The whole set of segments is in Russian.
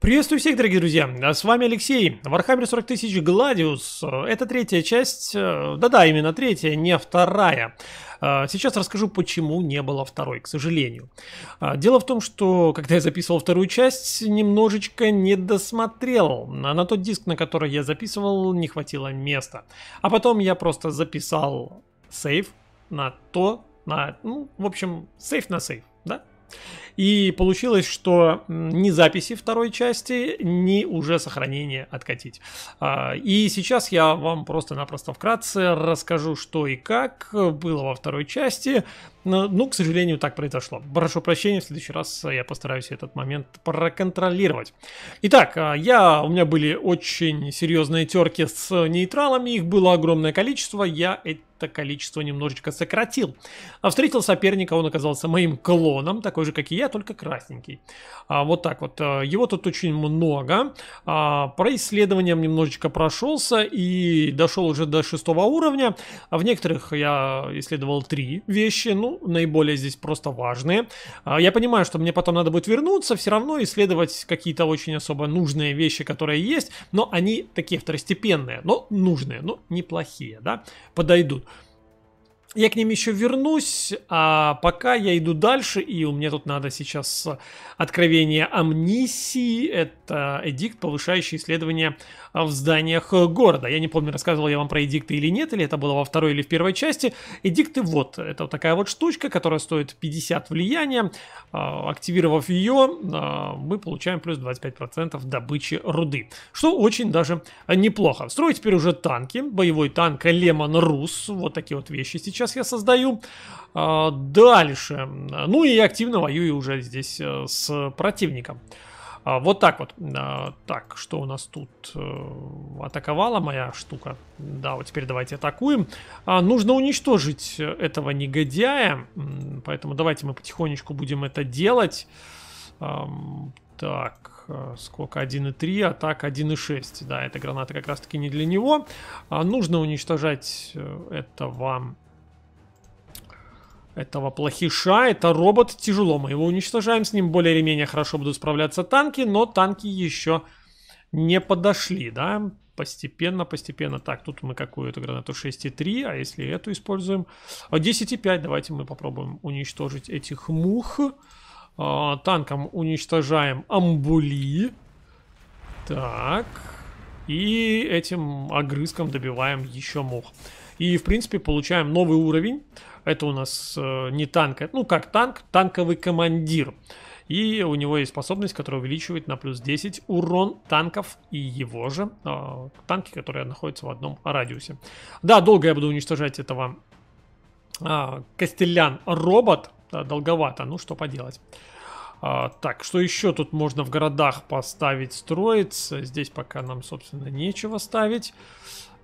Приветствую всех, дорогие друзья! А с вами Алексей, Warhammer 40 тысяч Гладиус. Это третья часть, э, да-да, именно третья, не вторая. Э, сейчас расскажу, почему не было второй, к сожалению. Э, дело в том, что когда я записывал вторую часть, немножечко не досмотрел. На тот диск, на который я записывал, не хватило места. А потом я просто записал сейв на то, на, ну, в общем, сейф на сейф, да? И получилось, что ни записи второй части, ни уже сохранение откатить. А, и сейчас я вам просто-напросто вкратце расскажу, что и как было во второй части. Ну, к сожалению, так произошло. Прошу прощения, в следующий раз я постараюсь этот момент проконтролировать. Итак, а, я, у меня были очень серьезные терки с нейтралами, их было огромное количество, я это количество немножечко сократил. А встретил соперника, он оказался моим клоном, такой же, как и я, только красненький. А, вот так вот. Э, его тут очень много. А, про исследованием немножечко прошелся и дошел уже до шестого уровня. А в некоторых я исследовал три вещи, ну, наиболее здесь просто важные. А, я понимаю, что мне потом надо будет вернуться, все равно исследовать какие-то очень особо нужные вещи, которые есть, но они такие второстепенные, но нужные, но неплохие, да, подойдут. Я к ним еще вернусь, а пока я иду дальше, и у меня тут надо сейчас откровение амнисии, это эдикт, повышающий исследования в зданиях города. Я не помню, рассказывал я вам про эдикты или нет, или это было во второй или в первой части. Эдикты вот, это вот такая вот штучка, которая стоит 50 влияния. А, активировав ее, а, мы получаем плюс 25% добычи руды, что очень даже неплохо. Строить теперь уже танки, боевой танк Лемон Рус, вот такие вот вещи сейчас сейчас я создаю. А, дальше. Ну и активно воюю уже здесь э, с противником. А, вот так вот. А, так, что у нас тут э, атаковала моя штука? Да, вот теперь давайте атакуем. Нужно уничтожить этого негодяя, поэтому давайте мы потихонечку будем это делать. Так, э, сколько? 1,3, а так 1,6. Да, эта граната как раз-таки не для него. Нужно уничтожать этого этого плохиша, это робот, тяжело, мы его уничтожаем, с ним более или менее хорошо будут справляться танки, но танки еще не подошли, да, постепенно, постепенно. Так, тут мы какую-то гранату 6,3, а если эту используем? 10,5, а, давайте мы попробуем уничтожить этих мух. А, танком уничтожаем амбули. Так, и этим огрызком добиваем еще мух. И, в принципе, получаем новый уровень. Это у нас э, не танк, э, ну как танк, танковый командир. И у него есть способность, которая увеличивает на плюс 10 урон танков и его же э, танки, которые находятся в одном радиусе. Да, долго я буду уничтожать этого э, Костелян-робот. Да, долговато, ну что поделать. А, так, что еще тут можно в городах поставить, строиться? Здесь пока нам, собственно, нечего ставить.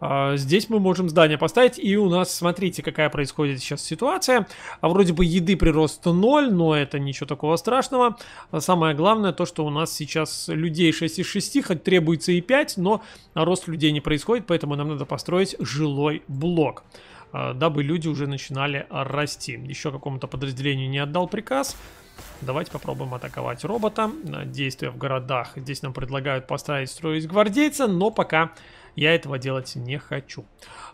А, здесь мы можем здание поставить, и у нас, смотрите, какая происходит сейчас ситуация. А вроде бы еды прирост 0, но это ничего такого страшного. А самое главное то, что у нас сейчас людей 6 из 6, хоть требуется и 5, но рост людей не происходит, поэтому нам надо построить жилой блок а, дабы люди уже начинали расти. Еще какому-то подразделению не отдал приказ. Давайте попробуем атаковать робота. Э, действия в городах. Здесь нам предлагают поставить, строить гвардейца, но пока я этого делать не хочу.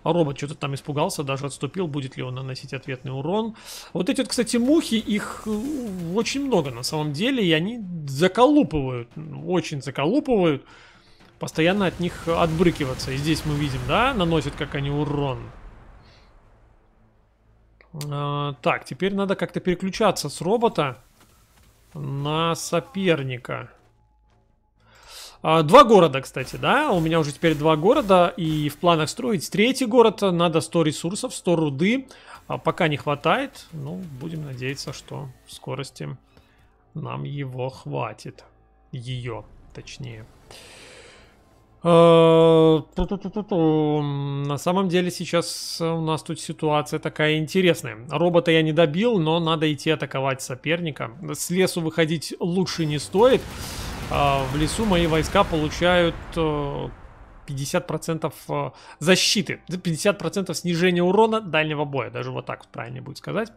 Робот что-то там испугался, даже отступил. Будет ли он наносить ответный урон? Вот эти вот, кстати, мухи, их э, очень много на самом деле. И они заколупывают, очень заколупывают. Постоянно от них отбрыкиваться. И здесь мы видим, да, наносят как они урон. Э, так, теперь надо как-то переключаться с робота на соперника. А, два города, кстати, да, у меня уже теперь два города, и в планах строить третий город, надо 100 ресурсов, 100 руды, а, пока не хватает, ну, будем надеяться, что в скорости нам его хватит, ее, точнее. Э, На самом деле сейчас у нас тут ситуация такая интересная. Робота я не добил, но надо идти атаковать соперника. С лесу выходить лучше не стоит. Э, в лесу мои войска получают 50% э, защиты, 50% снижения урона дальнего боя. Даже вот так вот правильно будет сказать.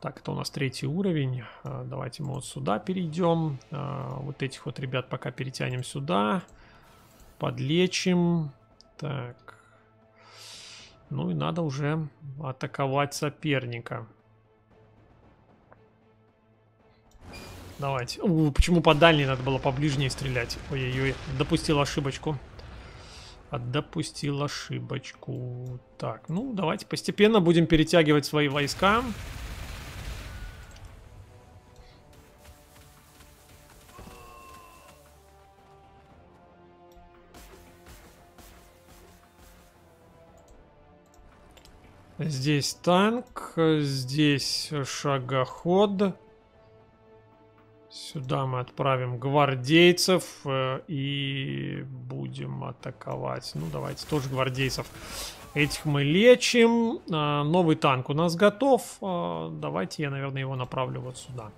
Так, это у нас третий уровень. Давайте мы вот сюда перейдем. Вот этих вот ребят пока перетянем сюда. Сюда подлечим. Так. Ну и надо уже атаковать соперника. Давайте. У, почему по дальней надо было поближнее стрелять? Ой-ой-ой, допустил ошибочку. Допустил ошибочку. Так, ну давайте постепенно будем перетягивать свои войска. Здесь танк, здесь шагоход. Сюда мы отправим гвардейцев э, и будем атаковать. Ну, давайте тоже гвардейцев. Этих мы лечим. А, новый танк у нас готов. А, давайте я, наверное, его направлю вот сюда.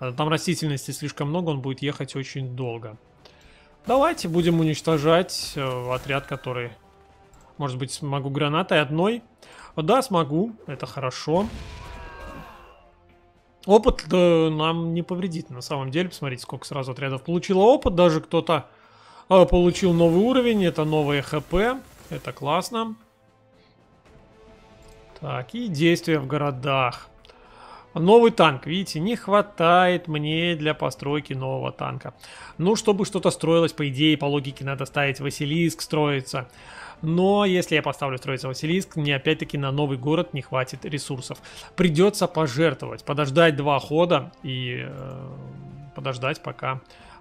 А, там растительности слишком много, он будет ехать очень долго. Давайте будем уничтожать э, отряд, который... Может быть, могу гранатой одной. А, да, смогу, это хорошо. Опыт э, нам не повредит, на самом деле. Посмотрите, сколько сразу отрядов получило опыт. Даже кто-то э, получил новый уровень. Это новые ХП. Это классно. Так, и действия в городах. Новый танк, видите, не хватает мне для постройки нового танка. Ну, чтобы что-то строилось, по идее, по логике надо ставить Василиск строится. Но если я поставлю строиться Василиск, мне опять-таки на новый город не хватит ресурсов. Придется пожертвовать, подождать два хода и э, подождать пока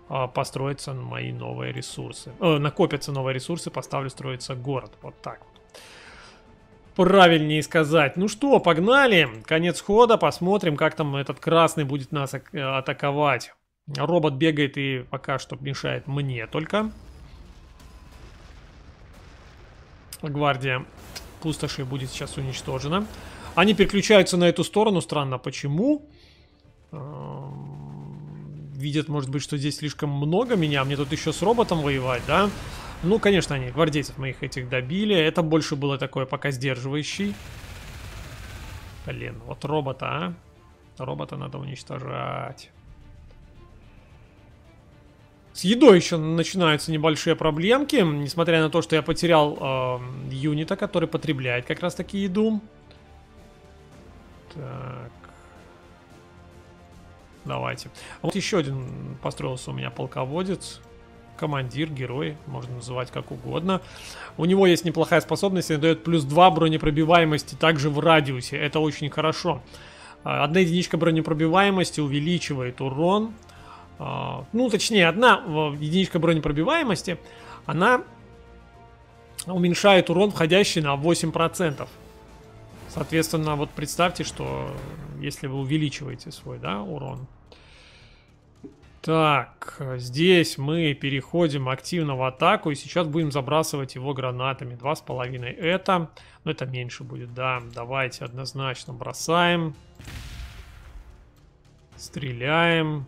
э, построятся мои новые ресурсы. Э, накопятся новые ресурсы, поставлю строиться город. Вот так вот правильнее сказать. Ну что, погнали. Конец хода. Посмотрим, как там этот красный будет нас э, атаковать. Робот бегает и пока что мешает мне только. гвардия пустоши будет сейчас уничтожена. Они переключаются на эту сторону, странно почему. Эм, видят, может быть, что здесь слишком много меня, мне тут еще с роботом воевать, да? Ну, конечно, они гвардейцев моих этих добили, это больше было такое пока сдерживающий. Блин, вот робота, а? Робота надо уничтожать. С едой еще начинаются небольшие проблемки, несмотря на то, что я потерял э, юнита, который потребляет как раз таки еду. Так. Давайте. А вот еще один построился у меня полководец. Командир, герой, можно называть как угодно. У него есть неплохая способность, она дает плюс 2 бронепробиваемости также в радиусе. Это очень хорошо. Э, одна единичка бронепробиваемости увеличивает Урон а, ну, точнее, одна единичка бронепробиваемости, она уменьшает урон, входящий на 8%. Соответственно, вот представьте, что если вы увеличиваете свой, да, урон. Так, здесь мы переходим активно в атаку, и сейчас будем забрасывать его гранатами. Два с половиной это, но ну, это меньше будет, да. Давайте однозначно бросаем. Стреляем.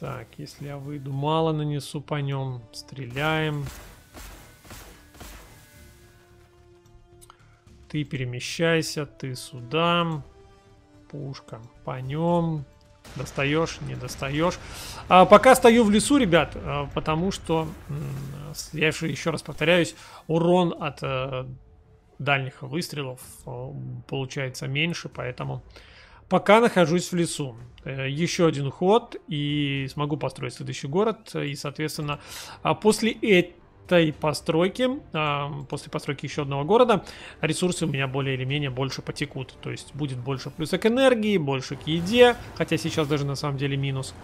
Так, если я выйду, мало нанесу по нем. Стреляем. Ты перемещайся, ты сюда. Пушка по нем. Достаешь, не достаешь. А пока стою в лесу, ребят, а, потому что, я еще раз повторяюсь, урон от э, дальних выстрелов э, получается меньше, поэтому Пока нахожусь в лесу. Э, еще один ход, и смогу построить следующий город. И, соответственно, а после этой постройки, а, после постройки еще одного города, ресурсы у меня более или менее больше потекут. То есть будет больше плюса к энергии, больше к еде, хотя сейчас даже на самом деле минус.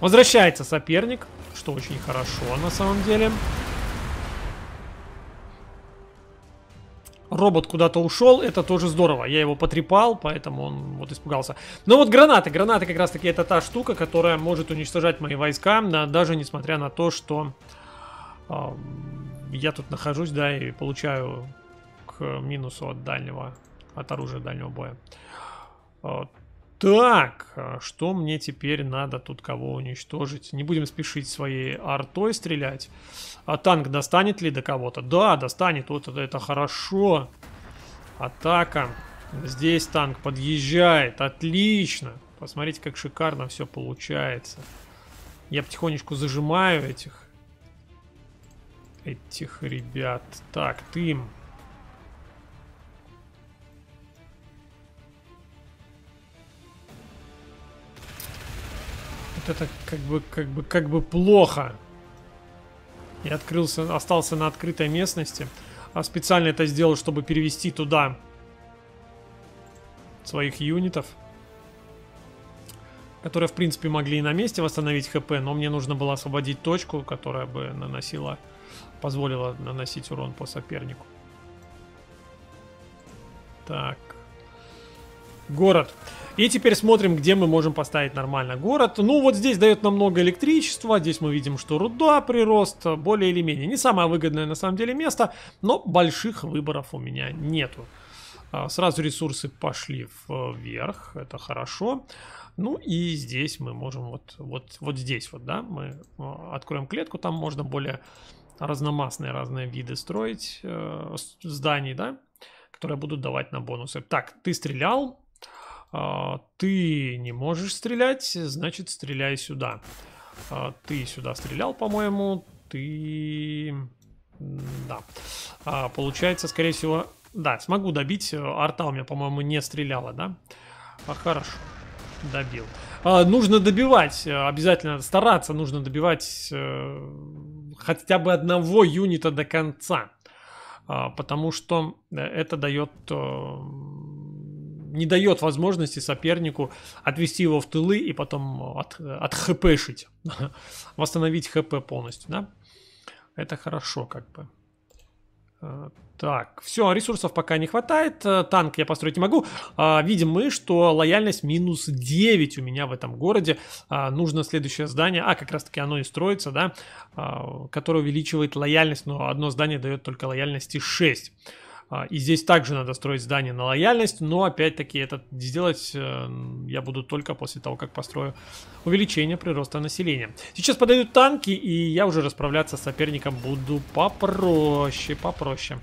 Возвращается соперник, что очень хорошо на самом деле. робот куда-то ушел, это тоже здорово. Я его потрепал, поэтому он вот испугался. Но вот гранаты. Гранаты как раз-таки это та штука, которая может уничтожать мои войска, даже несмотря на то, что э, я тут нахожусь, да, и получаю к минусу от дальнего, от оружия дальнего боя. Так, а что мне теперь надо тут кого уничтожить? Не будем спешить своей артой стрелять. А танк достанет ли до кого-то? Да, достанет. Вот это, это хорошо. Атака. Здесь танк подъезжает. Отлично. Посмотрите, как шикарно все получается. Я потихонечку зажимаю этих этих ребят. Так, ты им вот это как бы, как бы, как бы плохо. Я открылся, остался на открытой местности. А специально это сделал, чтобы перевести туда своих юнитов. Которые, в принципе, могли и на месте восстановить хп, но мне нужно было освободить точку, которая бы наносила, позволила наносить урон по сопернику. Так. Город. И теперь смотрим, где мы можем поставить нормально город. Ну, вот здесь дает нам много электричества. Здесь мы видим, что руда прирост более или менее. Не самое выгодное на самом деле место, но больших выборов у меня нету. А, сразу ресурсы пошли э, вверх, это хорошо. Ну и здесь мы можем вот, вот, вот здесь вот, да, мы э, откроем клетку, там можно более разномастные разные виды строить э, зданий, да, которые будут давать на бонусы. Так, ты стрелял, «А, ты не можешь стрелять, значит стреляй сюда. «А, ты сюда стрелял, по-моему. Ты... Да. «А, получается, скорее всего... Да, смогу добить. Арта у меня, по-моему, не стреляла, да? А, хорошо. Добил. нужно добивать. Обязательно стараться. Нужно добивать э, хотя бы одного юнита до конца. потому что это дает... Э, не дает возможности сопернику отвести его в тылы и потом э, от, э, от хпшить, восстановить хп полностью, да? Это хорошо, как бы. Э, так, все, ресурсов пока не хватает, танк я построить не могу. А, видим мы, что лояльность минус 9 у меня в этом городе. А, нужно следующее здание, а как раз таки оно и строится, да, а, которое увеличивает лояльность, но одно здание дает только лояльности 6. А, и здесь также надо строить здание на лояльность, но опять-таки это сделать э, я буду только после того, как построю увеличение прироста населения. Сейчас подойдут танки, и я уже расправляться с соперником буду попроще, попроще.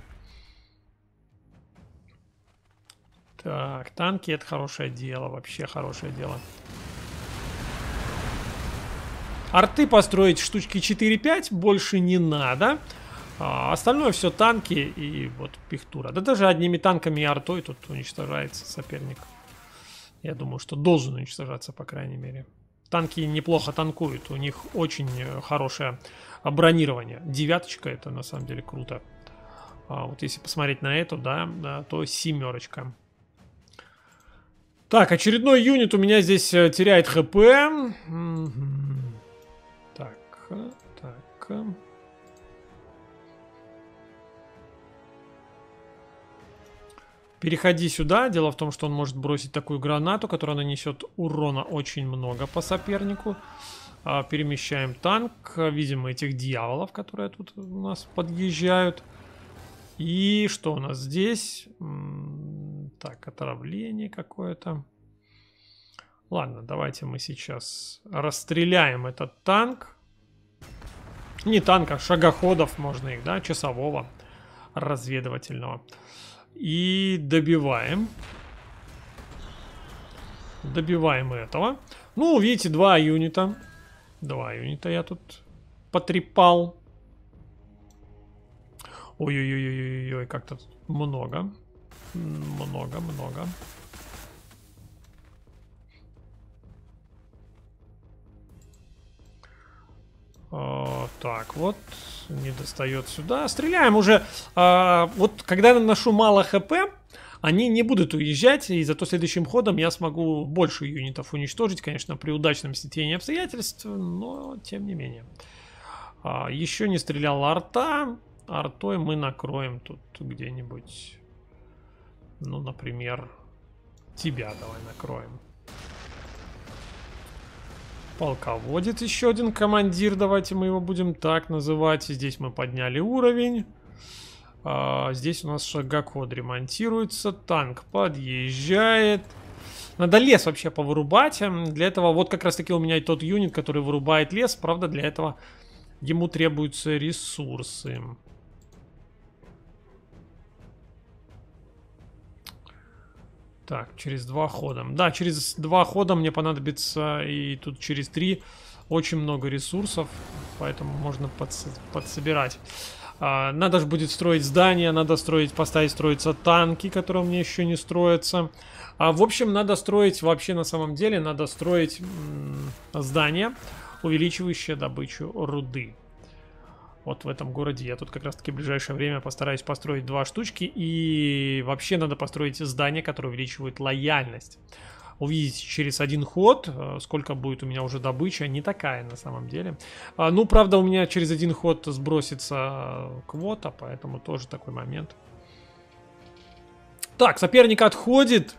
Так, танки это хорошее дело, вообще хорошее дело. Арты построить штучки 4-5 больше не надо. А остальное все танки и вот пихтура. Да даже одними танками и артой тут уничтожается соперник. Я думаю, что должен уничтожаться, по крайней мере. Танки неплохо танкуют, у них очень э, хорошее бронирование. Девяточка это на самом деле круто. А вот если посмотреть на эту, да, да то семерочка. Так, очередной юнит у меня здесь э, теряет хп. Так, э, так. Переходи сюда. Дело в том, что он может бросить такую гранату, которая нанесет урона очень много по сопернику. А, перемещаем танк. Видим этих дьяволов, которые тут у нас подъезжают. И что у нас здесь? Так, отравление какое-то. Ладно, давайте мы сейчас расстреляем этот танк. Не танка, шагоходов можно их, да, часового разведывательного. И добиваем. Добиваем этого. Ну, видите, два юнита. Два юнита я тут потрепал. Ой-ой-ой-ой-ой, как-то много. Много, много. А, так, вот не достает сюда. Стреляем уже. А, вот когда я наношу мало хп, они не будут уезжать, и зато следующим ходом я смогу больше юнитов уничтожить, конечно, при удачном стечении обстоятельств, но тем не менее. А, еще не стрелял арта. Артой мы накроем тут где-нибудь. Ну, например, тебя давай накроем. Полководец еще один командир, давайте мы его будем так называть. Здесь мы подняли уровень. А, здесь у нас шагоход ремонтируется, танк подъезжает. Надо лес вообще повырубать. Эм, для этого вот как раз таки у меня и тот юнит, который вырубает лес. Правда, для этого ему требуются ресурсы. Так, через два хода. Да, через два хода мне понадобится, и тут через три очень много ресурсов, поэтому можно подс подсобирать. А, надо же будет строить здания, надо строить, поставить строиться танки, которые у меня еще не строятся. А, в общем, надо строить, вообще на самом деле, надо строить здания, увеличивающие добычу руды вот в этом городе. Я тут как раз-таки в ближайшее время постараюсь построить два штучки. И вообще надо построить здания, которые увеличивают лояльность. Увидеть через один ход, э, сколько будет у меня уже добыча, не такая на самом деле. А, ну, правда, у меня через один ход сбросится э, квота, поэтому тоже такой момент. Так, соперник отходит.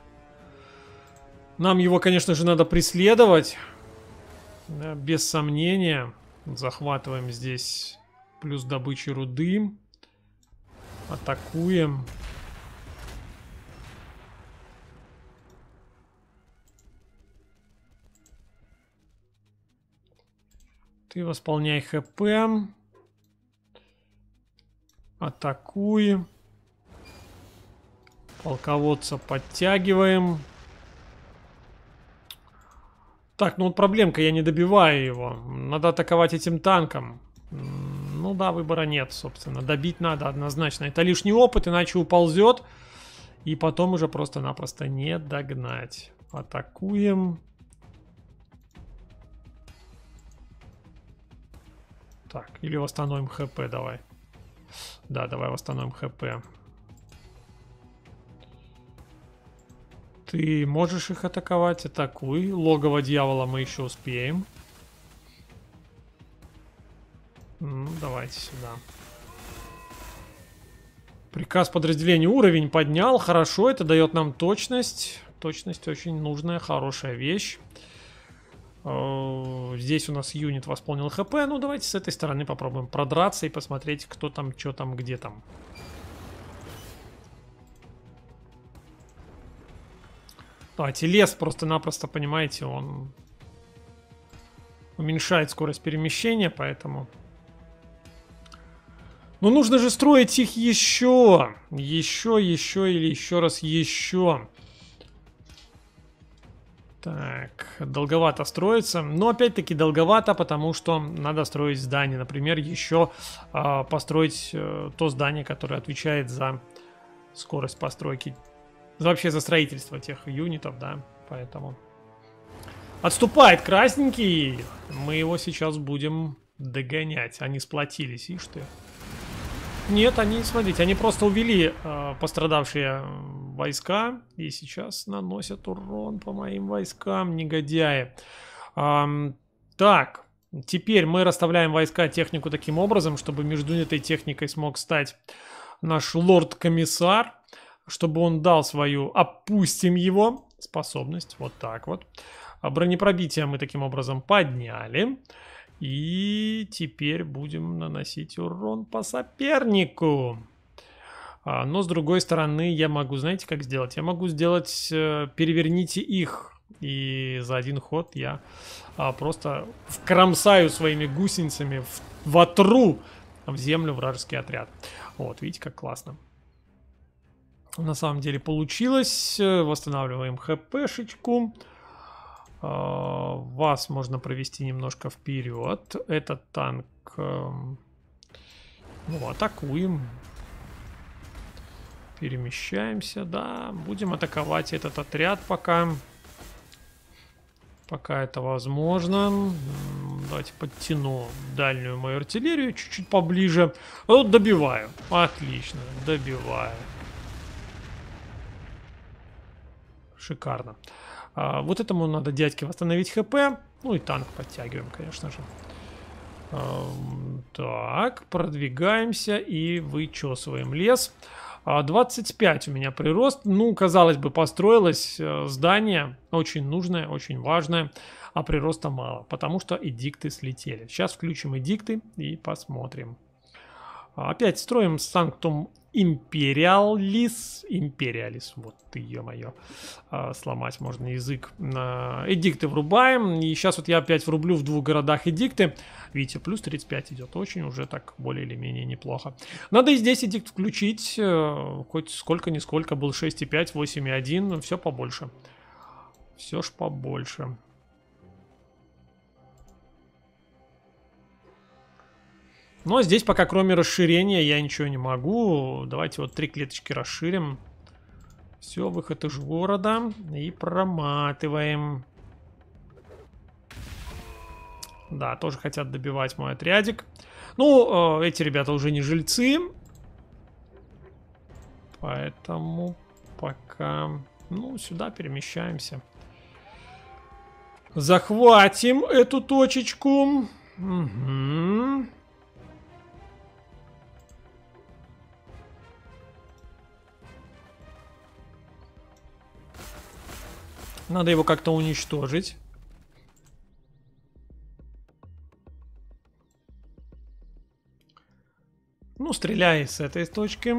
Нам его, конечно же, надо преследовать. Да, без сомнения. Захватываем здесь плюс добычи руды. Атакуем. Ты восполняй хп. Атакуй. Полководца подтягиваем. Так, ну вот проблемка, я не добиваю его. Надо атаковать этим танком. Ну да, выбора нет, собственно. Добить надо однозначно. Это лишний опыт, иначе уползет. И потом уже просто-напросто не догнать. Атакуем. Так, или восстановим хп давай. Да, давай восстановим хп. Ты можешь их атаковать? Атакуй. Логово дьявола мы еще успеем. Ну, давайте сюда. Приказ подразделения уровень поднял. Хорошо, это дает нам точность. Точность очень нужная, хорошая вещь. Э, здесь у нас юнит восполнил хп. Ну, давайте с этой стороны попробуем продраться и посмотреть, кто там, что там, где там. Давайте лес просто-напросто, понимаете, он уменьшает скорость перемещения, поэтому... Но ну, нужно же строить их еще. Еще, еще или еще раз еще. Так, долговато строится. Но опять-таки долговато, потому что надо строить здание. Например, еще э, а, построить э, то здание, которое отвечает за скорость постройки. вообще за строительство тех юнитов, да. Поэтому... Отступает красненький. Мы его сейчас будем догонять. Они сплотились, ишь ты. Нет, они, смотрите, они просто увели э, пострадавшие войска и сейчас наносят урон по моим войскам, негодяи. Эм, так, теперь мы расставляем войска, технику таким образом, чтобы между этой техникой смог стать наш лорд-комиссар, чтобы он дал свою «опустим его» способность, вот так вот. А бронепробитие мы таким образом подняли. Подняли. И теперь будем наносить урон по сопернику. А, но с другой стороны, я могу, знаете, как сделать? Я могу сделать, э, переверните их. И за один ход я а, просто вкромсаю своими гусеницами в, в отру в землю вражеский отряд. Вот, видите, как классно. На самом деле получилось. Восстанавливаем хпшечку. А, вас можно провести немножко вперед. Этот танк... Эм, ну, атакуем. Перемещаемся, да. Будем атаковать этот отряд пока. Пока это возможно. Давайте подтяну дальнюю мою артиллерию чуть-чуть поближе. Вот э, добиваю. Отлично, добиваю. Шикарно. Шикарно. А, вот этому надо дядьке восстановить хп. Ну и танк подтягиваем, конечно же. так, продвигаемся и вычесываем лес. 25 а, у меня прирост. Ну, казалось бы, построилось э, здание, очень нужное, очень важное, а прироста мало, потому что эдикты слетели. Сейчас включим эдикты и посмотрим. Опять строим Санктум Империалис. Империалис, вот ты, ё-моё. А, сломать можно язык. эдикты врубаем. И сейчас вот я опять врублю в двух городах эдикты. Видите, плюс 35 идет. Очень уже так более или менее неплохо. Надо и здесь эдикт включить. Э, хоть сколько-нисколько был 6,5, 8,1. Все побольше. Все ж побольше. Но здесь пока кроме расширения я ничего не могу. Давайте вот три клеточки расширим. Все, выход из города. И проматываем. Да, тоже хотят добивать мой отрядик. Ну, э, эти ребята уже не жильцы. Поэтому пока... Ну, сюда перемещаемся. Захватим эту точечку. Угу. Надо его как-то уничтожить. Ну, стреляй с этой точки.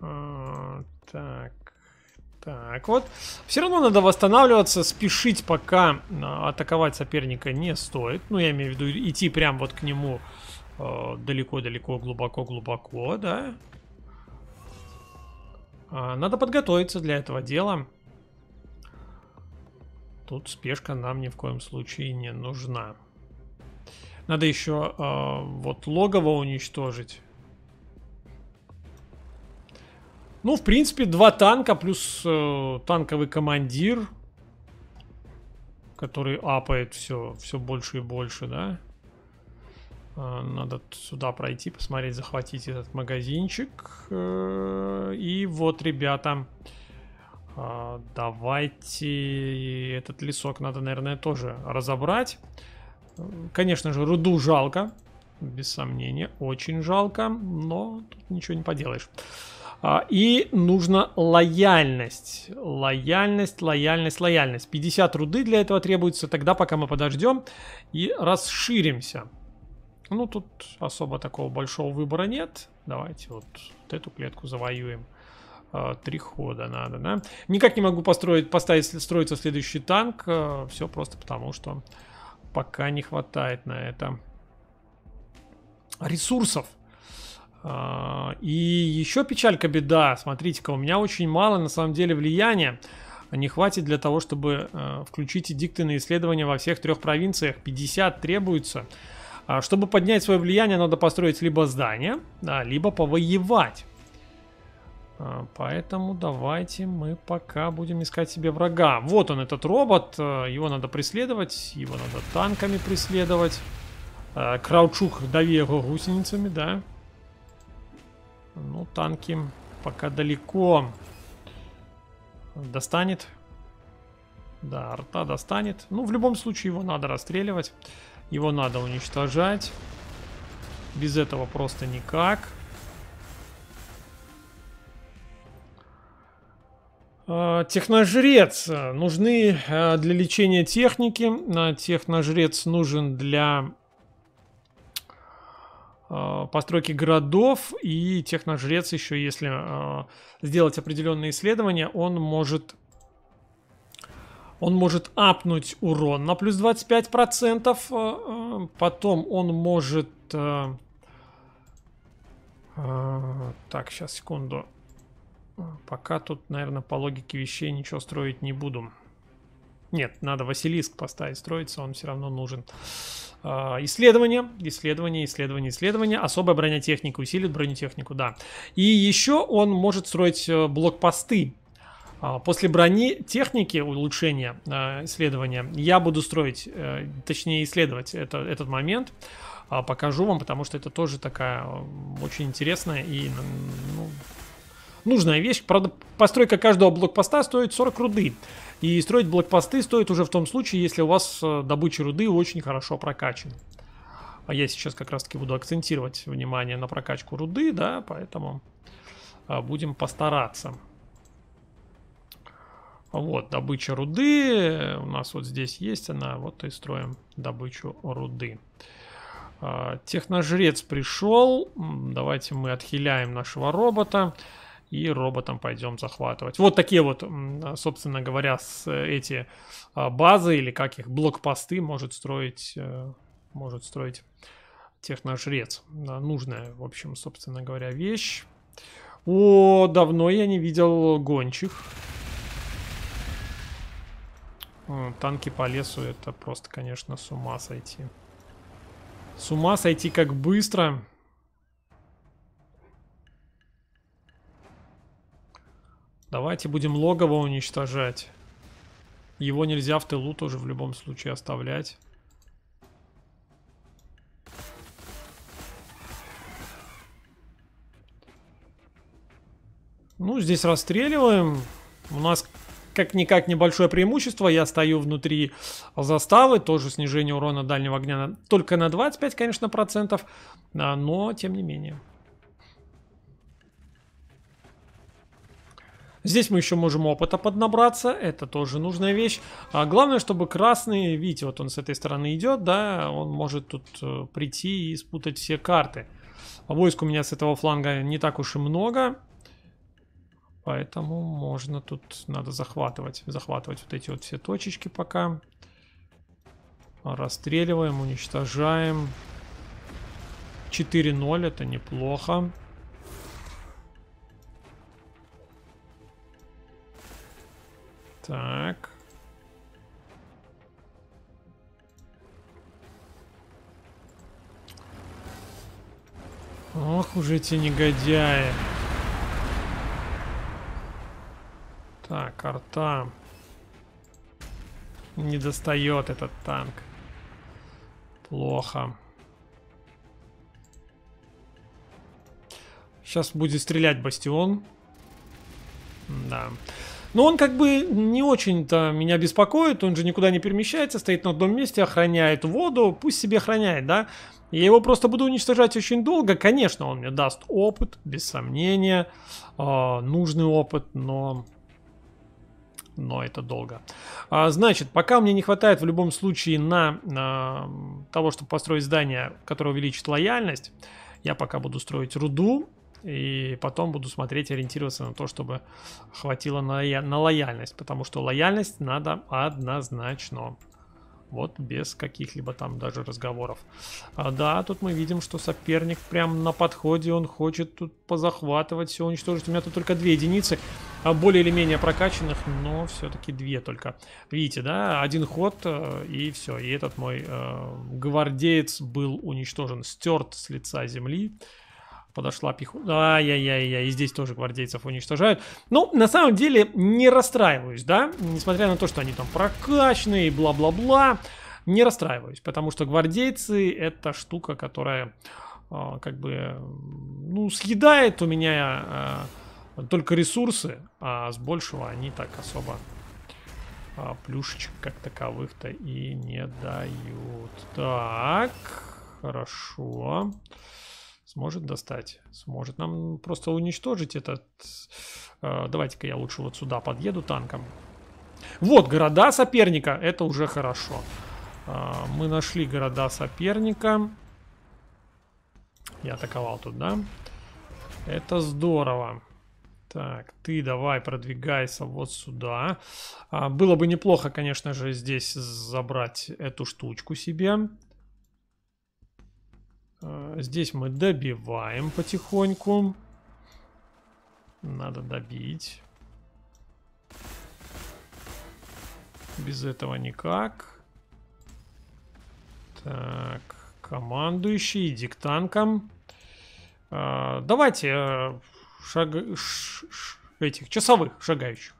А, так. Так, вот. Все равно надо восстанавливаться, спешить, пока а, атаковать соперника не стоит. Ну, я имею в виду идти прям вот к нему а, далеко-далеко, глубоко-глубоко, да. А, надо подготовиться для этого дела. Тут спешка нам ни в коем случае не нужна. Надо еще э, вот логово уничтожить. Ну, в принципе, два танка плюс э, танковый командир, который апает все, все больше и больше, да? Э, надо сюда пройти, посмотреть, захватить этот магазинчик. Э, и вот, ребята, э, давайте этот лесок надо, наверное, тоже разобрать. Конечно же, руду жалко, без сомнения, очень жалко, но тут ничего не поделаешь. А, и нужна лояльность. Лояльность, лояльность, лояльность. 50 руды для этого требуется, тогда пока мы подождем и расширимся. Ну, тут особо такого большого выбора нет. Давайте вот, вот эту клетку завоюем. А, три хода надо, да? Никак не могу построить, поставить, строиться следующий танк. А, Все просто потому, что пока не хватает на это ресурсов. А, и еще печалька, беда. Смотрите-ка, у меня очень мало на самом деле влияния. Не хватит для того, чтобы включить эдикты на исследования во всех трех провинциях. 50 требуется. А, чтобы поднять свое влияние, надо построить либо здание, да, либо повоевать. А, поэтому давайте мы пока будем искать себе врага. Вот он, этот робот. А, его надо преследовать. Его надо танками преследовать. Краучук дави его гусеницами, да. Ну, танки пока далеко. Достанет. Да, арта достанет. Ну, в любом случае его надо расстреливать. Его надо уничтожать. Без этого просто никак. А, техножрец. Нужны а, для лечения техники. Техножрец нужен для а, постройки городов. И техножрец еще, если сделать определенные исследования, он может он может апнуть урон на плюс 25%. Э, э, потом он может... Э, так, сейчас, секунду. Пока тут, наверное, по логике вещей ничего строить не буду. Нет, надо Василиск поставить, строиться, он все равно нужен. Исследование, исследование, исследование, исследование. Особая бронетехника усилит бронетехнику, да. И еще он может строить блокпосты а, после брони техники улучшения а, исследования я буду строить, э, точнее исследовать это, этот момент. А, покажу вам, потому что это тоже такая очень интересная и ну, нужная вещь. Правда, постройка каждого блокпоста стоит 40 руды. И строить блокпосты стоит уже в том случае, если у вас э, добыча руды очень хорошо прокачана. А я сейчас как раз таки буду акцентировать внимание на прокачку руды, да, поэтому будем постараться. Вот, добыча руды. У нас вот здесь есть она. Вот и строим добычу руды. А, техножрец пришел. Давайте мы отхиляем нашего робота. И роботом пойдем захватывать. Вот такие вот, собственно говоря, эти а, базы или как их блокпосты может строить, э, может строить техножрец. Нужная, в общем, собственно говоря, вещь. О, давно я не видел гончих. Танки по лесу это просто, конечно, с ума сойти. С ума сойти как быстро. Давайте будем логово уничтожать. Его нельзя в тылу тоже в любом случае оставлять. Ну, здесь расстреливаем. У нас как-никак небольшое преимущество. Я стою внутри заставы, тоже снижение урона дальнего огня на, только на 25, конечно, процентов, а, но тем не менее. Здесь мы еще можем опыта поднабраться, это тоже нужная вещь. А главное, чтобы красный, видите, вот он с этой стороны идет, да, он может тут э, прийти и спутать все карты. Войск у меня с этого фланга не так уж и много. Поэтому можно тут, надо захватывать, захватывать вот эти вот все точечки пока. Расстреливаем, уничтожаем. 4-0, это неплохо. Так. Ох уже эти негодяи. Так, арта. Не достает этот танк. Плохо. Сейчас будет стрелять бастион. Да. Но он как бы не очень-то меня беспокоит, он же никуда не перемещается, стоит на одном месте, охраняет воду, пусть себе охраняет, да? Я его просто буду уничтожать очень долго, конечно, он мне даст опыт, без сомнения, э, нужный опыт, но но это долго. А, значит, пока мне не хватает в любом случае на, на того, чтобы построить здание, которое увеличит лояльность, я пока буду строить руду, и потом буду смотреть, ориентироваться на то, чтобы хватило на, на лояльность, потому что лояльность надо однозначно. Вот без каких-либо там даже разговоров. А, да, тут мы видим, что соперник прям на подходе, он хочет тут позахватывать все, уничтожить. У меня тут только две единицы. А более или менее прокачанных, но все-таки две только. Видите, да, один ход э, и все. И этот мой э, гвардеец был уничтожен, стерт с лица земли. Подошла пехота. Ай-яй-яй-яй, и здесь тоже гвардейцев уничтожают. Ну, на самом деле, не расстраиваюсь, да? Несмотря на то, что они там прокачные, бла-бла-бла, не расстраиваюсь, потому что гвардейцы — это штука, которая э, как бы, ну, съедает у меня... Э, только ресурсы, а с большего они так особо а, плюшечек как таковых-то и не дают. Так, хорошо. Сможет достать? Сможет. Нам просто уничтожить этот... А, Давайте-ка я лучше вот сюда подъеду танком. Вот города соперника, это уже хорошо. А, мы нашли города соперника. Я атаковал тут, да? Это здорово. Так, ты давай продвигайся вот сюда. А, было бы неплохо, конечно же, здесь забрать эту штучку себе. А, здесь мы добиваем потихоньку. Надо добить. Без этого никак. Так, командующий, диктанком. А, давайте э, шаг... Ш... Ш... этих часовых шагающих.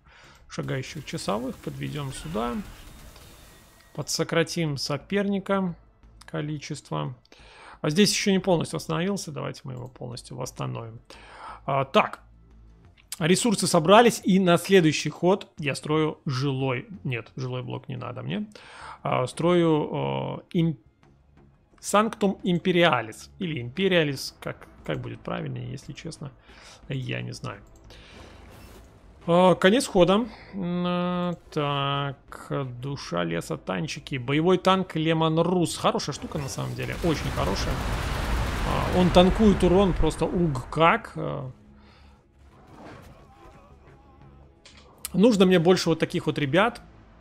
Шагающих часовых подведем сюда. Подсократим соперника количество. А здесь еще не полностью восстановился. Давайте мы его полностью восстановим. А, так. Ресурсы собрались, и на следующий ход я строю жилой... Нет, жилой блок не надо мне. А, строю а, им... Санктум Империалис, или Империалис, как как будет правильнее, если честно, я не знаю. А, конец хода. А, так, душа леса танчики. Боевой танк Лемон Рус. Хорошая штука на самом деле, очень хорошая. А, он танкует урон просто уг как. Нужно мне больше вот таких вот ребят,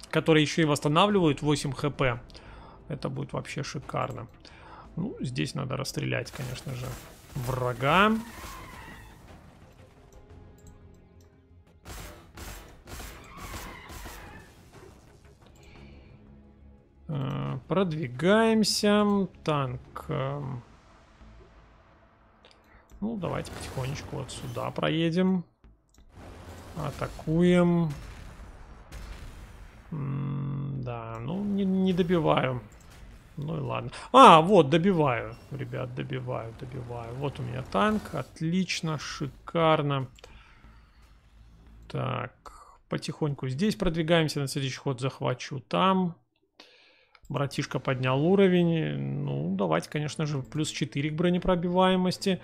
которые еще и восстанавливают 8 хп. Это будет вообще шикарно. Ну, здесь надо расстрелять, конечно же врага. Э, продвигаемся. Танк. Э, ну, давайте потихонечку вот сюда проедем. Атакуем. М да, ну, не, не добиваю. Ну и ладно. А, вот, добиваю, ребят, добиваю, добиваю. Вот у меня танк, отлично, шикарно. Так, потихоньку здесь продвигаемся, на следующий ход захвачу там. Братишка поднял уровень. Ну, давайте, конечно же, плюс 4 к бронепробиваемости.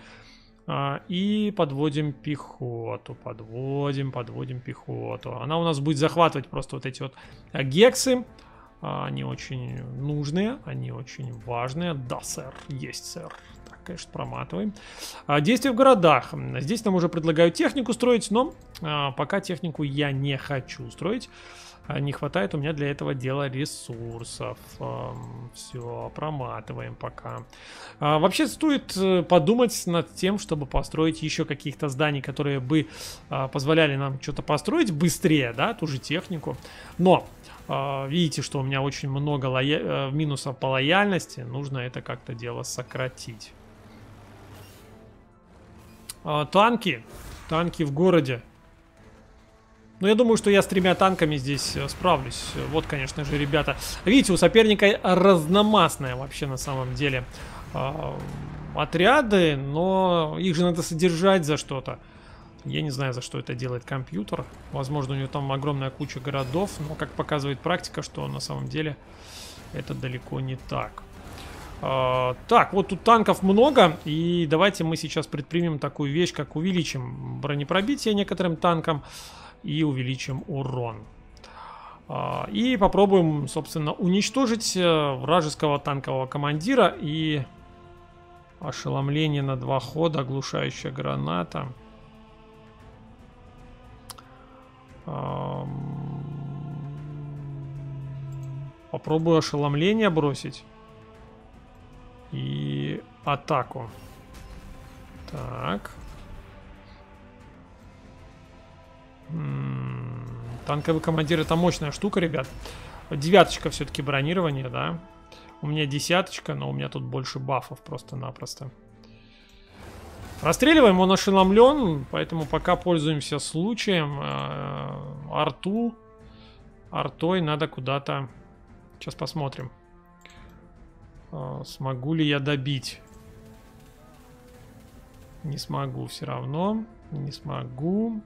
А, и подводим пехоту, подводим, подводим пехоту. Она у нас будет захватывать просто вот эти вот гексы. А, они очень нужные, они очень важные. Да, сэр, есть, сэр. Так, конечно, проматываем. А, действия в городах. Здесь нам уже предлагают технику строить, но а, пока технику я не хочу строить. Не хватает у меня для этого дела ресурсов. Эм, Все, проматываем пока. Вообще стоит э, подумать над тем, чтобы построить еще каких-то зданий, которые бы позволяли нам что-то построить быстрее, да, ту же технику. Но а, видите, что у меня очень много лоя... Э, минусов по лояльности, нужно это как-то дело сократить. А, танки. Танки в городе. Но ну, я думаю, что я с тремя танками здесь э, справлюсь. Вот, конечно же, ребята. Видите, у соперника разномастная вообще на самом деле а, отряды, но их же надо содержать за что-то. Я не знаю, за что это делает компьютер. Возможно, у него там огромная куча городов, но, как показывает практика, что на самом деле это далеко не так. А, так, вот тут танков много, и давайте мы сейчас предпримем такую вещь, как увеличим бронепробитие некоторым танкам и увеличим урон. А, и попробуем, собственно, уничтожить э, вражеского танкового командира и ошеломление на два хода, оглушающая граната. Попробую ошеломление бросить. И атаку. Так. танковый командир это мощная штука, ребят. Девяточка все-таки бронирование, да. У меня десяточка, но у меня тут больше бафов просто-напросто. Расстреливаем, он ошеломлен, поэтому пока пользуемся случаем. Э, Арту, артой надо куда-то... Сейчас посмотрим. Э, смогу ли я добить? Не смогу все равно. Не смогу.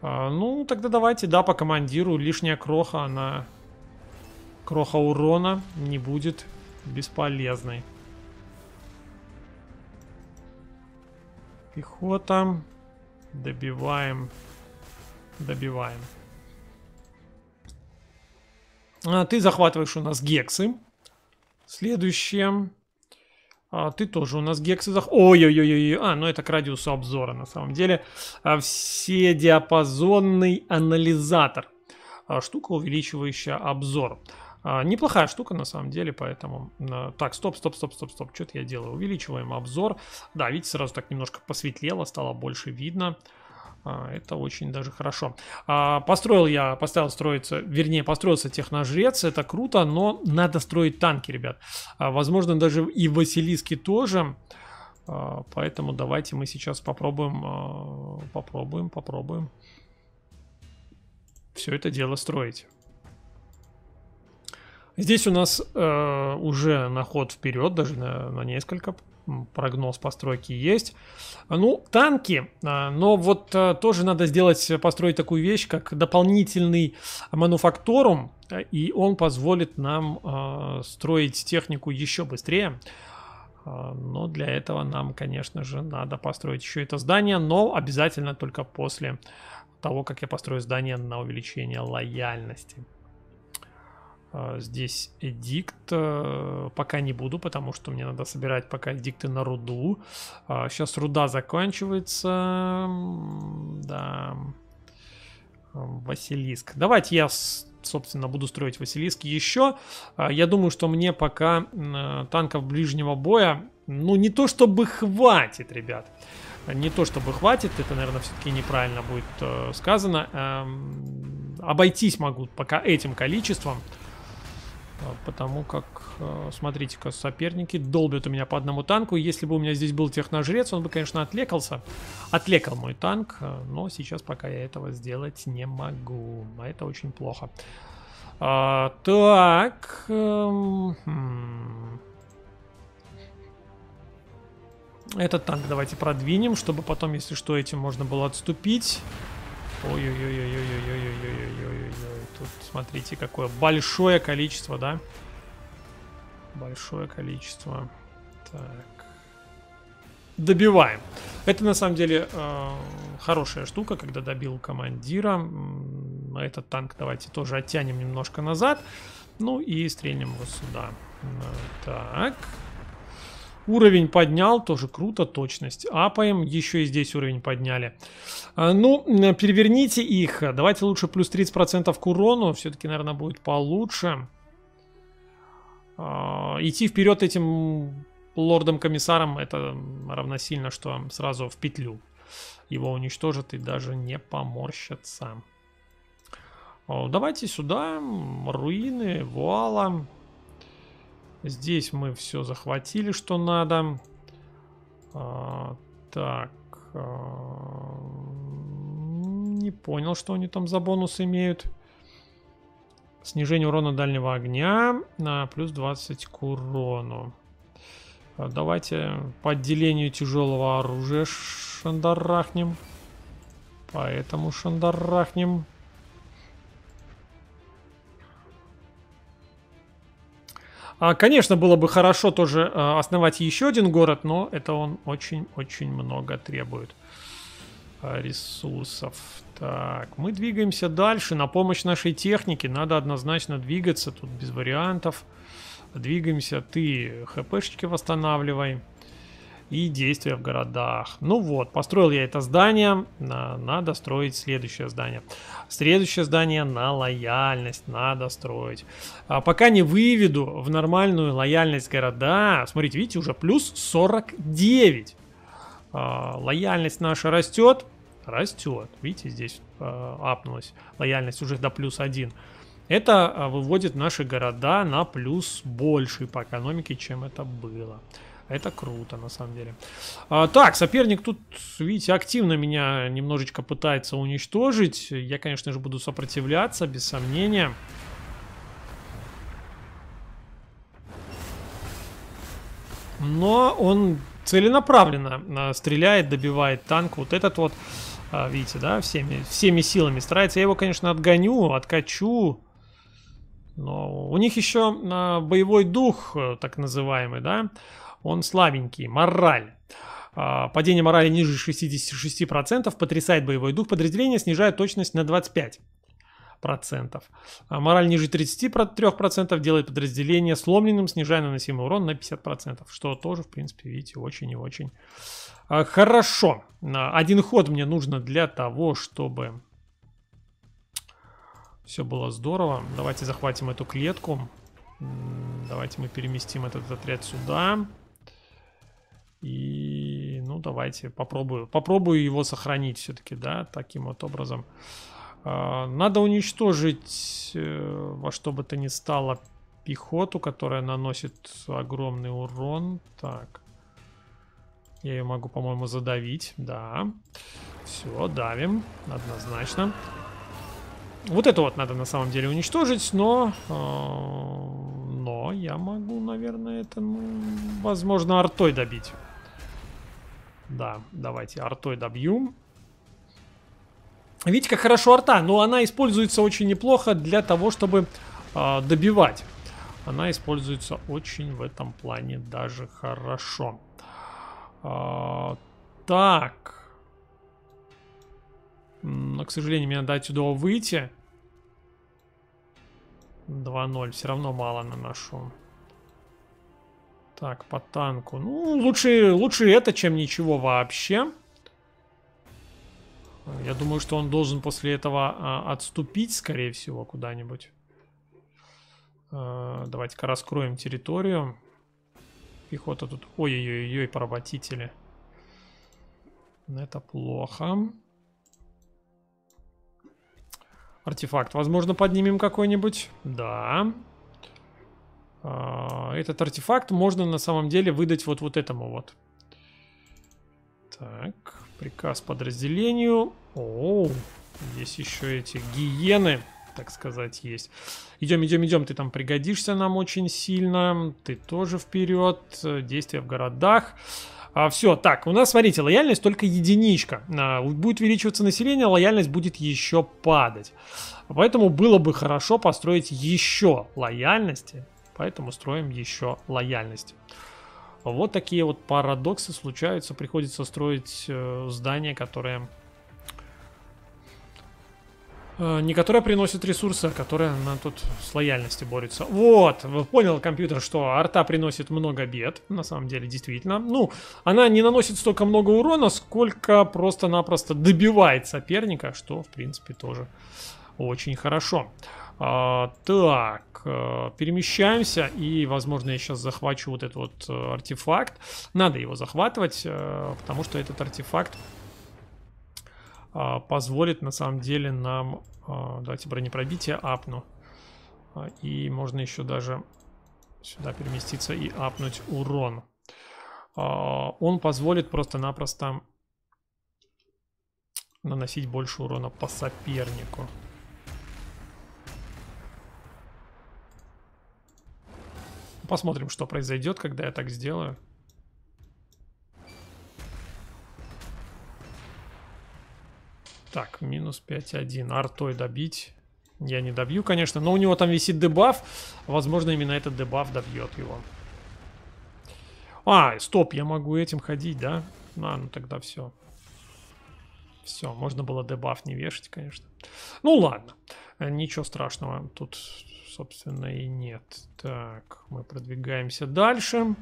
Э, ну, тогда давайте, да, по командиру. Лишняя кроха, она... Кроха урона не будет бесполезной. Пехота. Добиваем. Добиваем. А, ты захватываешь у нас гексы. Следующее. А, ты тоже у нас гексы зах... Ой-ой-ой-ой. А, ну это к радиусу обзора на самом деле. А, все диапазонный анализатор. А, штука, увеличивающая обзор. А, а, неплохая штука на самом деле, поэтому... А, так, стоп, стоп, стоп, стоп, стоп, что-то я делаю. Увеличиваем обзор. Да, видите, сразу так немножко посветлело, стало больше видно. А, это очень даже хорошо. построил я, поставил строиться, вернее, построился техножрец, это круто, но надо строить танки, ребят. возможно, даже и Василиски тоже. Поэтому давайте мы сейчас попробуем, попробуем, попробуем все это дело строить. Здесь у нас э, уже на ход вперед, даже на, на несколько прогноз постройки есть. Ну, танки, э, но вот э, тоже надо сделать, э, построить такую вещь, как дополнительный мануфакторум, и он позволит нам строить технику еще быстрее. Но для этого нам, конечно же, надо построить еще это здание, но обязательно только после того, как я построю здание на увеличение лояльности. Э, здесь эдикт э, пока не буду, потому что мне надо собирать пока эдикты на руду. Сейчас а, руда заканчивается. Да. Э, Василиск. Давайте я, собственно, буду строить Василиск еще. А, я думаю, что мне пока танков ближнего боя, ну, не то чтобы хватит, ребят. Не то чтобы хватит, это, наверное, все-таки неправильно будет сказано. Эм, обойтись могу пока этим количеством. А, потому как, а, смотрите-ка, соперники долбят у меня по одному танку. Если бы у меня здесь был техножрец, он бы, конечно, отвлекался. Отвлекал мой танк, а, но сейчас пока я этого сделать не могу. А это очень плохо. А, так... Эм, хм. Этот танк давайте продвинем, чтобы потом, если что, этим можно было отступить. Ой-ой-ой-ой-ой-ой-ой-ой. Тут смотрите, какое большое количество, да? Большое количество. Так. Добиваем. Это на самом деле э, хорошая штука, когда добил командира. Этот танк давайте тоже оттянем немножко назад. Ну и стрельнем вот сюда. Э, так. Уровень поднял, тоже круто, точность. Апаем, еще и здесь уровень подняли. А, ну, переверните их. Давайте лучше плюс 30% к урону. Все-таки, наверное, будет получше. А, идти вперед этим лордом-комиссаром это равносильно, что сразу в петлю. Его уничтожат и даже не поморщатся. Давайте сюда. Руины, вуала. Здесь мы все захватили, что надо. А, так. А, не понял, что они там за бонус имеют. Снижение урона дальнего огня на плюс 20 к урону. А, давайте по отделению тяжелого оружия шандарахнем. Поэтому шандарахнем. А, конечно, было бы хорошо тоже а, основать еще один город, но это он очень-очень много требует а, ресурсов. Так, мы двигаемся дальше. На помощь нашей технике надо однозначно двигаться, тут без вариантов. Двигаемся, ты хпшечки восстанавливай и действия в городах. Ну вот, построил я это здание, надо строить следующее здание. Следующее здание на лояльность надо строить. А пока не выведу в нормальную лояльность города, смотрите, видите, уже плюс 49. А, лояльность наша растет, растет. Видите, здесь а, апнулась лояльность уже до плюс 1. Это а, выводит наши города на плюс больше по экономике, чем это было. Это круто, на самом деле. А, так, соперник тут, видите, активно меня немножечко пытается уничтожить. Я, конечно же, буду сопротивляться, без сомнения. Но он целенаправленно а, стреляет, добивает танк. Вот этот вот, а, видите, да, всеми, всеми силами старается. Я его, конечно, отгоню, откачу. Но у них еще а, боевой дух, э, так называемый, да он слабенький. Мораль. А, падение морали ниже 66% потрясает боевой дух подразделения, снижает точность на 25%. А мораль ниже 33% делает подразделение сломленным, снижая наносимый урон на 50%, что тоже, в принципе, видите, очень и очень а, хорошо. А, один ход мне нужно для того, чтобы все было здорово. Давайте захватим эту клетку. Давайте мы переместим этот отряд сюда. Сюда. И, ну, давайте попробую. Попробую его сохранить все-таки, да, таким вот образом. А, надо уничтожить э, во что бы то ни стало пехоту, которая наносит огромный урон. Так. Я ее могу, по-моему, задавить. Да. Все, давим. Однозначно. Вот это вот надо на самом деле уничтожить, но... Э, но я могу, наверное, это, ну, возможно, артой добить. Да, давайте артой добьем. Видите, как хорошо арта, но она используется очень неплохо для того, чтобы э, добивать. Она используется очень в этом плане даже хорошо. Э, так. Но, к сожалению, мне надо отсюда выйти. 2-0, все равно мало наношу. Так, по танку. Ну, лучше, лучше это, чем ничего вообще. Я думаю, что он должен после этого а, отступить, скорее всего, куда-нибудь. А, Давайте-ка раскроем территорию. Пехота тут... Ой-ой-ой, поработители. Ну, это плохо. Артефакт, возможно, поднимем какой-нибудь. Да. Да. А, этот артефакт можно на самом деле выдать вот, вот этому вот. Так, приказ подразделению. О, здесь еще эти гиены, так сказать, есть. Идем, идем, идем, ты там пригодишься нам очень сильно. Ты тоже вперед. Действия в городах. А, все, так, у нас, смотрите, лояльность только единичка. А, будет увеличиваться население, лояльность будет еще падать. Поэтому было бы хорошо построить еще лояльности поэтому строим еще лояльность. Вот такие вот парадоксы случаются, приходится строить э, здание, которое э, не которая приносит ресурсы, а которая на тут с лояльностью борется. Вот, понял компьютер, что арта приносит много бед, на самом деле, действительно. Ну, она не наносит столько много урона, сколько просто-напросто добивает соперника, что, в принципе, тоже очень хорошо. А, так, э, перемещаемся, и, возможно, я сейчас захвачу вот этот вот э, артефакт. Надо его захватывать, э, потому что этот артефакт а, позволит, на самом деле, нам... А, Давайте бронепробитие апну. И можно еще даже сюда переместиться и апнуть урон. Он позволит просто-напросто наносить больше урона по сопернику. посмотрим, что произойдет, когда я так сделаю. Так, минус 5-1. Артой добить. Я не добью, конечно, но у него там висит дебаф. Возможно, именно этот дебаф добьет его. А, стоп, я могу этим ходить, да? А, ну тогда все. Все, можно было дебаф не вешать, конечно. Ну ладно, э, ничего страшного. Тут собственно, и нет. Так, мы продвигаемся дальше.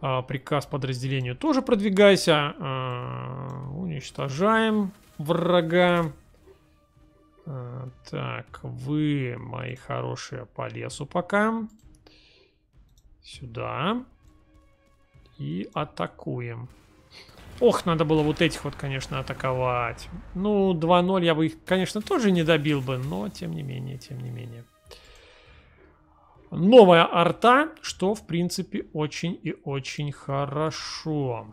А, приказ подразделению тоже продвигайся. А, уничтожаем врага. А, так, вы, мои хорошие, по лесу пока. Сюда. И атакуем. Ох, надо было вот этих вот, конечно, атаковать. Ну, 2-0 я бы их, конечно, тоже не добил бы, но тем не менее, тем не менее. Новая арта, что, в принципе, очень и очень хорошо.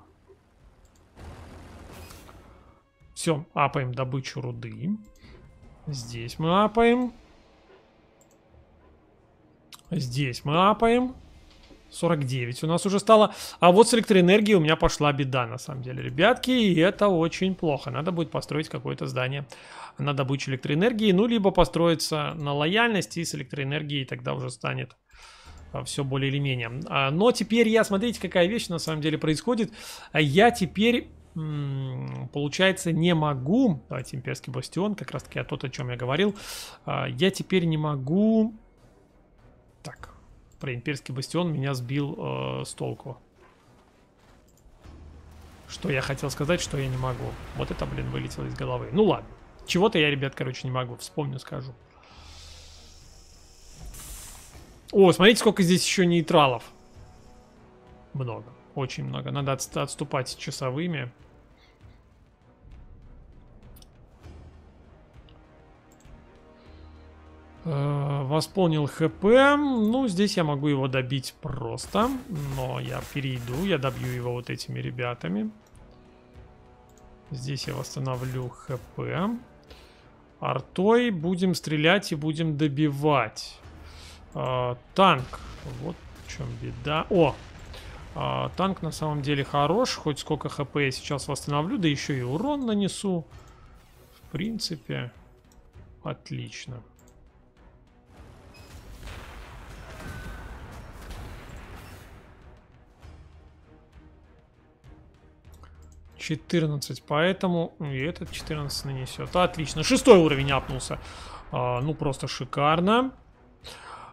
Все, апаем добычу руды. Здесь мы апаем. Здесь мы апаем. 49 у нас уже стало. А вот с электроэнергией у меня пошла беда, на самом деле, ребятки. И это очень плохо. Надо будет построить какое-то здание на добычу электроэнергии. Ну, либо построиться на лояльности с электроэнергией, тогда уже станет а, все более или менее. А, но теперь я, смотрите, какая вещь на самом деле происходит. Я теперь получается, не могу... Давайте имперский бастион, как раз таки о том, о чем я говорил. А, я теперь не могу... Так, про имперский бастион меня сбил э, с толку. Что я хотел сказать, что я не могу. Вот это, блин, вылетело из головы. Ну ладно. Чего-то я, ребят, короче, не могу. Вспомню, скажу. О, смотрите, сколько здесь еще нейтралов. Много. Очень много. Надо отступать часовыми. Э, восполнил хп. Ну, здесь я могу его добить просто. Но я перейду, я добью его вот этими ребятами. Здесь я восстановлю хп. Артой будем стрелять и будем добивать. А, танк. Вот в чем беда. О! А, танк на самом деле хорош. Хоть сколько хп я сейчас восстановлю, да еще и урон нанесу. В принципе, Отлично. 14, поэтому ну, и этот 14 нанесет. Отлично, шестой уровень апнулся. А, ну, просто шикарно.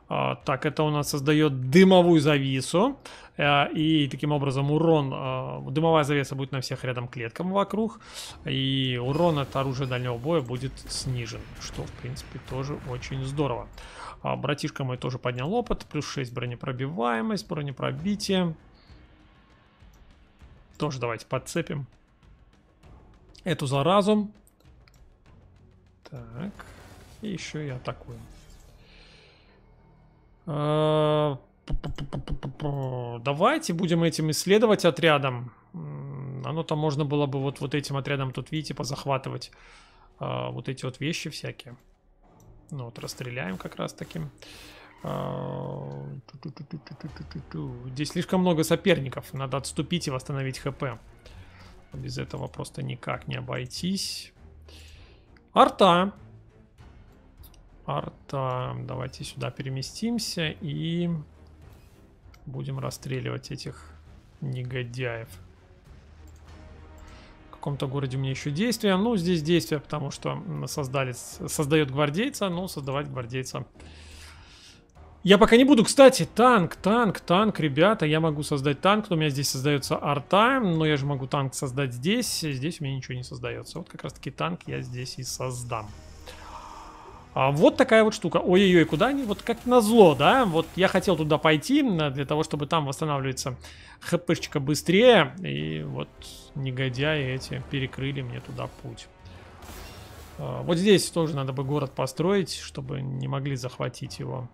А, так, это у нас создает дымовую завесу. А, и таким образом урон, а, дымовая завеса будет на всех рядом клеткам вокруг. И урон от оружия дальнего боя будет снижен, что, в принципе, тоже очень здорово. А, братишка мой тоже поднял опыт. Плюс 6 бронепробиваемость, бронепробитие. Тоже давайте подцепим эту заразу. Так. И еще и атакуем. Э, Давайте будем этим исследовать отрядом. Оно-то можно было бы вот, вот этим отрядом тут, видите, позахватывать э, вот эти вот вещи всякие. Ну вот, расстреляем как раз таки. Э, Здесь слишком много соперников, надо отступить и восстановить хп. Без этого просто никак не обойтись. Арта. Арта. Давайте сюда переместимся и будем расстреливать этих негодяев. В каком-то городе у меня еще действия. Ну, здесь действия, потому что создали, создает гвардейца, ну создавать гвардейца я пока не буду, кстати, танк, танк, танк, ребята, я могу создать танк, но у меня здесь создается арта, но я же могу танк создать здесь, здесь у меня ничего не создается. Вот как раз таки танк я здесь и создам. А вот такая вот штука. Ой-ой-ой, куда они? Вот как назло, да? Вот я хотел туда пойти, а, для того, чтобы там восстанавливается хпшечка быстрее, и вот негодяи эти перекрыли мне туда путь. А, вот здесь тоже надо бы город построить, чтобы не могли захватить его.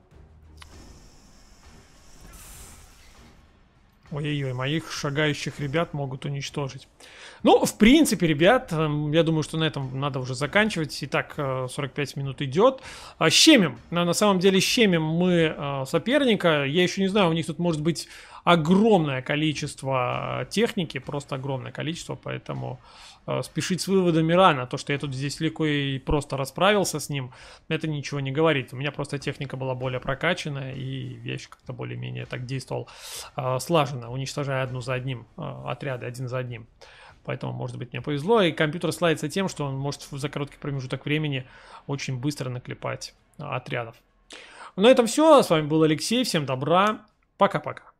Ой-ой-ой, моих шагающих ребят могут уничтожить. Ну, в принципе, ребят, эм, я думаю, что на этом надо уже заканчивать. Итак, 45 э, минут идет. А, щемим. На самом деле, щемим мы э, соперника. Я еще не знаю, у них тут может быть огромное количество э, техники, просто огромное количество, поэтому... Э, спешить с выводами рано. То, что я тут здесь легко и просто расправился с ним, это ничего не говорит. У меня просто техника была более прокачанная и вещь как-то более-менее так действовал э, слаженно, уничтожая одну за одним, э, отряды один за одним. Поэтому, может быть, мне повезло. И компьютер славится тем, что он может за короткий промежуток времени очень быстро наклепать отрядов. На этом все. С вами был Алексей. Всем добра. Пока-пока.